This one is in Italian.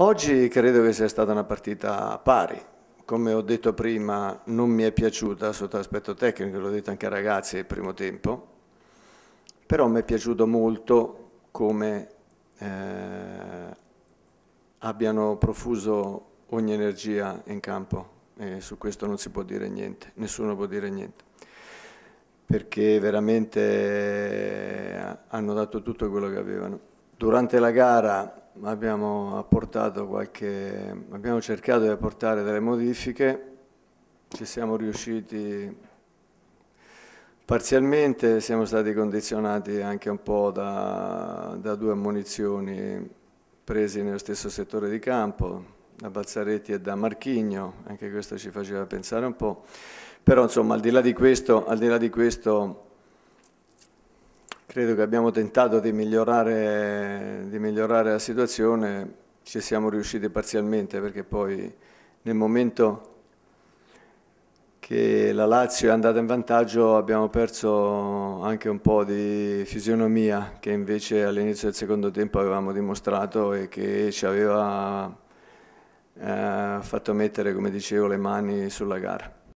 Oggi credo che sia stata una partita pari. Come ho detto prima, non mi è piaciuta sotto l'aspetto tecnico, l'ho detto anche ai ragazzi il primo tempo, però mi è piaciuto molto come eh, abbiano profuso ogni energia in campo e su questo non si può dire niente, nessuno può dire niente, perché veramente eh, hanno dato tutto quello che avevano. Durante la gara abbiamo, qualche, abbiamo cercato di apportare delle modifiche, ci siamo riusciti Parzialmente siamo stati condizionati anche un po' da, da due ammunizioni presi nello stesso settore di campo, da Balzaretti e da Marchigno, anche questo ci faceva pensare un po'. Però insomma al di là di questo, là di questo Credo che abbiamo tentato di migliorare, di migliorare la situazione, ci siamo riusciti parzialmente perché poi nel momento che la Lazio è andata in vantaggio abbiamo perso anche un po' di fisionomia che invece all'inizio del secondo tempo avevamo dimostrato e che ci aveva eh, fatto mettere, come dicevo, le mani sulla gara.